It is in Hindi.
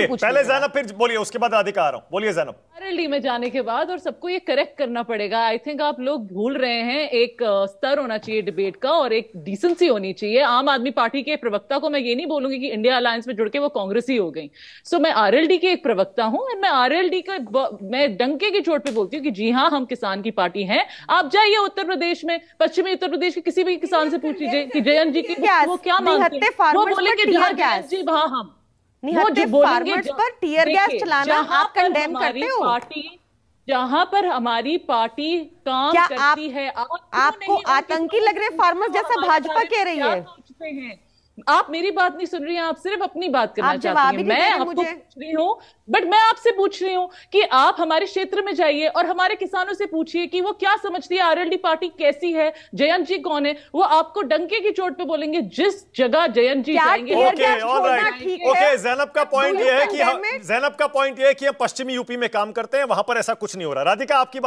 पहले जैनब फिर बोलिए उसके बाद राधिका आ रहा हूँ बोलिए जैनब आरएलडी में जाने के बाद और सबको ये करेक्ट करना पड़ेगा आई थिंक आप लोग भूल रहे हैं एक स्तर होना चाहिए डिबेट का और एक डिसेंसी होनी चाहिए आम आदमी पार्टी के प्रवक्ता को मैं ये नहीं बोलूंगी कि इंडिया अलायंस में जुड़ के वो कांग्रेस ही हो गई सो so, मैं आरएलडी के एक प्रवक्ता हूं एंड मैं आरएलडी का मैं डंके की चोट पे बोलती हूँ कि जी हाँ हम किसान की पार्टी है आप जाइए उत्तर प्रदेश में पश्चिमी उत्तर प्रदेश के किसी भी किसान से पूछ लीजिए कि जयंत जी की वो क्या मांगते हैं वो बोले कि जी हाँ हम हाँ। फार्मर्स पर टीयर गैस चलाना आप कंडेम करते हो जहां पर हमारी पार्टी काम क्या करती आप, है आप आपको आतंकी लग रहे फार्मर्स जैसा भाजपा कह रही है आप मेरी बात नहीं सुन रही हैं आप सिर्फ अपनी बात करना चाहती हैं मैं आपको पूछ रही हूँ बट मैं आपसे पूछ रही हूँ कि आप हमारे क्षेत्र में जाइए और हमारे किसानों से पूछिए कि वो क्या समझती है आरएलडी पार्टी कैसी है जयंत जी कौन है वो आपको डंके की चोट पे बोलेंगे जिस जगह जयंत जी जाएंगे ओके जैनब का पॉइंट ये है कि जैनब का पॉइंट ये है कि हम पश्चिमी यूपी में काम करते हैं वहां पर ऐसा कुछ नहीं हो रहा राधिका आपकी